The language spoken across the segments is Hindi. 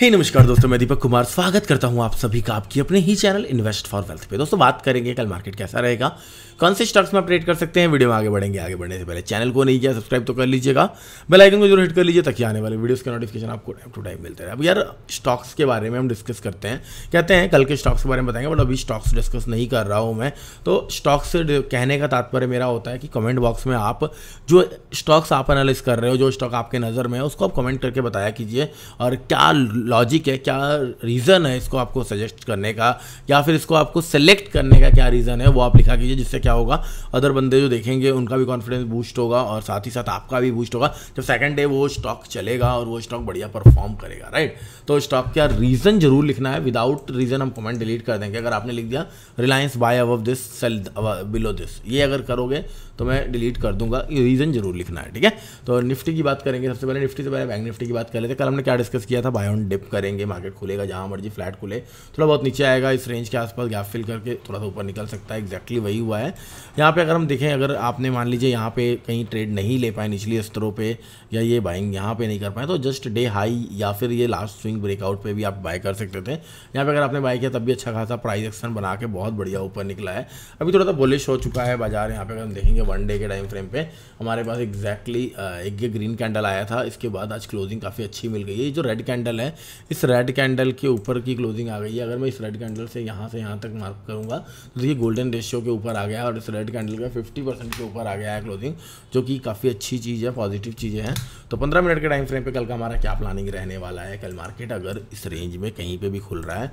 हे hey, नमस्कार दोस्तों मैं दीपक कुमार स्वागत करता हूं आप सभी का आपकी अपने ही चैनल इन्वेस्ट फॉर वेल्थ पे दोस्तों बात करेंगे कल मार्केट कैसा रहेगा कौन से स्टॉक्स में अपडेट कर सकते हैं वीडियो में आगे बढ़ेंगे आगे बढ़ने से पहले चैनल को नहीं किया सब्सक्राइब तो कर लीजिएगा बेल आइकन को जरूर हिट कर लीजिए ताकि आने वाले वीडियोज का नोटिफिकेशन आपको टाइम टू टाइम मिलते रहे अब यार स्टॉक्स के बारे में हम डिस्कस करते हैं कहते हैं कल के स्टॉक्स के बारे में बताएंगे बट अभी स्टॉक्स डिस्कस नहीं कर रहा हूँ मैं तो स्टॉक्स कहने का तात्पर्य मेरा होता है कि कमेंट बॉक्स में आप जो स्टॉक्स आप एनालिस कर रहे हो जो स्टॉक आपके नज़र में है उसको आप कमेंट करके बताया कीजिए और क्या लॉजिक है क्या रीज़न है इसको आपको सजेस्ट करने का या फिर इसको आपको सेलेक्ट करने का क्या रीज़न है वो आप लिखा कीजिए जिससे क्या होगा अदर बंदे जो देखेंगे उनका भी कॉन्फिडेंस बूस्ट होगा और साथ ही साथ आपका भी बूस्ट होगा जब सेकेंड डे वो स्टॉक चलेगा और वो स्टॉक बढ़िया परफॉर्म करेगा राइट तो स्टॉक का रीज़न जरूर लिखना है विदाउट रीज़न हम कमेंट डिलीट कर देंगे अगर आपने लिख दिया Reliance buy above this sell below this ये अगर करोगे तो मैं डिलीट कर दूंगा ये रीज़न जरूर लिखना है ठीक है तो निफ्टी की बात करेंगे सबसे पहले निफ्टी से पहले बैंक निफ्टी की बात कर लेते कल हमने क्या डिस्कस किया था बाय ऑन डे डिप करेंगे मार्केट खुलेगा जहाँ मर्जी फ्लैट खुले थोड़ा बहुत नीचे आएगा इस रेंज के आसपास गैप फिल करके थोड़ा सा ऊपर निकल सकता है एक्जैक्टली वही हुआ है यहाँ पे अगर हम देखें अगर आपने मान लीजिए यहाँ पे कहीं ट्रेड नहीं ले पाए निचली स्तरों पर या ये बाइंग यहाँ पर नहीं कर पाए तो जस्ट डे हाई या फिर ये लास्ट स्विंग ब्रेकआउट पर भी आप बाय कर सकते थे यहाँ पर अगर आपने बाय किया तब भी अच्छा खासा प्राइस एक्शन बना के बहुत बढ़िया ऊपर निकला है अभी थोड़ा सा बुलिश हो चुका है बाजार यहाँ पर अगर हम देखेंगे वन डे के टाइम फ्रेम पर हमारे पास एग्जैक्टली एक ग्रीन कैंडल आया था इसके बाद आज क्लोजिंग काफ़ी अच्छी मिल गई है जो रेड कैंडल है इस रेड कैंडल के ऊपर की क्लोजिंग आ गई है अगर मैं इस रेड कैंडल से यहाँ से यहाँ तक मार्क करूँगा तो देखिए गोल्डन रेशियो के ऊपर आ गया और इस रेड कैंडल का फिफ्टी परसेंट के ऊपर आ गया है क्लोजिंग जो कि काफ़ी अच्छी चीज़ है पॉजिटिव चीज़ें हैं तो पंद्रह मिनट के टाइम फ्रेम पर कल का हमारा क्या प्लानिंग रहने वाला है कल मार्केट अगर इस रेंज में कहीं पर भी खुल रहा है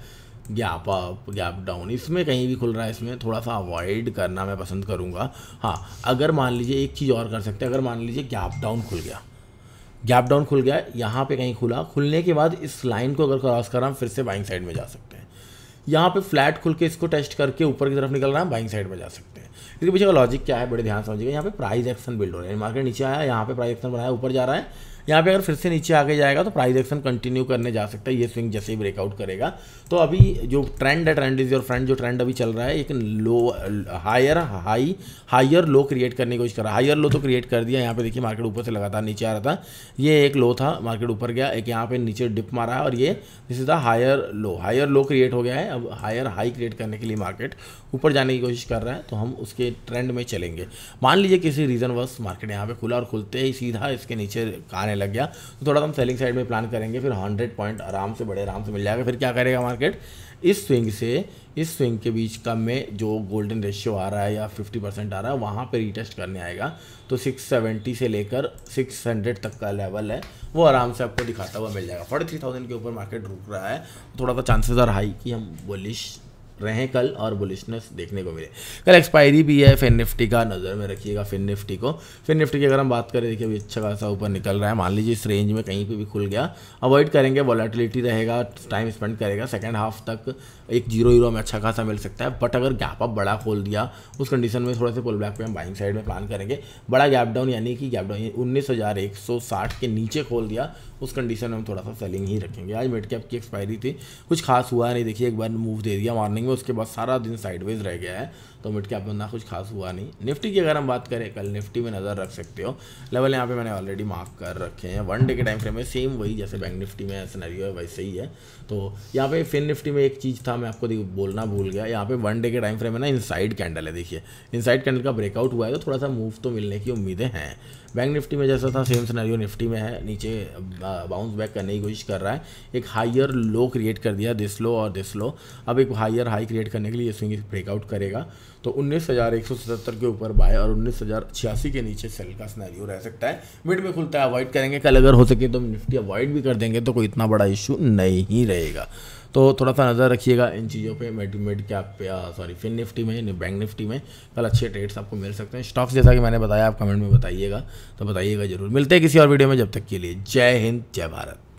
गैप अप गैप डाउन इसमें कहीं भी खुल रहा है इसमें थोड़ा सा अवॉइड करना मैं पसंद करूँगा हाँ अगर मान लीजिए एक चीज़ और कर सकते हैं अगर मान लीजिए गैप डाउन खुल गया गैप डाउन खुल गया यहाँ पे कहीं खुला खुलने के बाद इस लाइन को अगर क्रॉस कर रहा हम फिर से बाइंग साइड में जा सकते हैं यहाँ पे फ्लैट खुल के इसको टेस्ट करके ऊपर की तरफ निकल रहा है बाइंग साइड में जा सकते हैं इसके पीछे का लॉजिक क्या है बड़े ध्यान समझिएगा यहाँ पे प्राइस एक्शन बिल्ड हो रहा है मार्केट नीचे आया यहाँ पे प्राइस एक्शन बनाया ऊपर जा रहा है यहाँ पे अगर फिर से नीचे आगे जाएगा तो प्राइस एक्शन कंटिन्यू करने जा सकता है ये स्विंग जैसे ही ब्रेकआउट करेगा तो अभी जो ट्रेंड है ट्रेंड इज योर फ्रेंड जो ट्रेंड अभी चल रहा है एक low higher high higher low create करने की कोशिश कर रहा है हायर लो तो क्रिएट कर दिया यहाँ पे देखिए मार्केट ऊपर से लगातार नीचे आ रहा था ये एक लो था मार्केट ऊपर गया एक यहाँ पे नीचे डिप मारा है और ये this is the higher low higher low create हो गया है अब हायर हाई क्रिएट करने के लिए मार्केट ऊपर जाने की कोशिश कर रहा है तो हम उसके ट्रेंड में चलेंगे मान लीजिए किसी रीज़न वर्स मार्केट यहाँ पे खुला और खुलते ही सीधा इसके नीचे कार आने लग गया तो थोड़ा तो हम सेलिंग साइड में प्लान करेंगे फिर हंड्रेड पॉइंट आराम से बड़े आराम से मिल जाएगा फिर क्या करेगा मार्केट इस स्विंग से इस स्विंग के बीच का में जो गोल्डन रेशियो आ रहा है या 50 परसेंट आ रहा है वहाँ पे रिटेस्ट करने आएगा तो 670 से लेकर 600 तक का लेवल है वो आराम से आपको दिखाता हुआ मिल जाएगा फोर्टी थ्री थाउजेंड के ऊपर मार्केट रुक रहा है थोड़ा सा चांसेस आर हाई कि हम बोलिश रहें कल और बुलिशनेस देखने को मिले कल एक्सपायरी भी है फिन निफ्टी का नज़र में रखिएगा फिन निफ्टी को फिन निफ्टी की अगर हम बात करें देखिए अभी अच्छा खासा ऊपर निकल रहा है मान लीजिए इस रेंज में कहीं पर भी खुल गया अवॉइड करेंगे वॉलेटिलिटी रहेगा टाइम स्पेंड करेगा सेकेंड हाफ तक एक जीरो हीरो में अच्छा खासा मिल सकता है बट अगर गैप अप बड़ा खोल दिया उस कंडीशन में थोड़े से पुल बैक पे हम बाइंग साइड में प्लान करेंगे बड़ा गैप डाउन यानी कि गैप डाउन उन्नीस हज़ार एक सौ साठ के नीचे खोल दिया उस कंडीशन में हम थोड़ा सा सेलिंग ही रखेंगे आज मेड कैप की एक्सपायरी थी कुछ खास हुआ नहीं देखिए एक बार मूव दे दिया मॉर्निंग में में उसके बाद सारा दिन साइडवेज रह गया है तो मिट के आप ना कुछ खास हुआ नहीं निफ्टी की अगर हम बात करें कल निफ्टी में नज़र रख सकते हो लेवल यहाँ पे मैंने ऑलरेडी मार्क कर रखे हैं वन डे के टाइम फ्रेम में सेम वही जैसे बैंक निफ्टी में सिनेरियो है वैसे ही है तो यहाँ पे फिन निफ्टी में एक चीज़ था मैं आपको बोलना भूल गया यहाँ पे वन डे के टाइम फ्रेम में ना इनसाइड कैंडल है देखिए इनसाइड कैंडल का ब्रेकआउट हुआ है तो थोड़ा सा मूव तो मिलने की उम्मीदें हैं बैंक निफ्टी में जैसा था सेम सिनेरियो निफ्टी में है नीचे बाउंस uh, बैक करने की कोशिश कर रहा है एक हाइयर लो क्रिएट कर दिया दिस लो और दिस लो अब एक हाइयर हाई क्रिएट करने के लिए स्विंग ब्रेकआउट करेगा तो उन्नीस हज़ार एक सौ सतहत्तर के ऊपर बाय और उन्नीस हज़ार छियासी के नीचे सेल का स्नैरियो रह सकता है मिड में खुलता है अवॉइड करेंगे कल अगर हो सके तो निफ्टी अवॉइड भी कर देंगे तो कोई इतना बड़ा इशू नहीं रहेगा तो थोड़ा सा नज़र रखिएगा इन चीज़ों पे मेड मेड कैप पे सॉरी फिन निफ्टी में बैंक निफ्टी में कल अच्छे ट्रेड्स आपको मिल सकते हैं स्टॉक्स जैसा कि मैंने बताया आप कमेंट में बताइएगा तो बताइएगा जरूर मिलते हैं किसी और वीडियो में जब तक के लिए जय हिंद जय भारत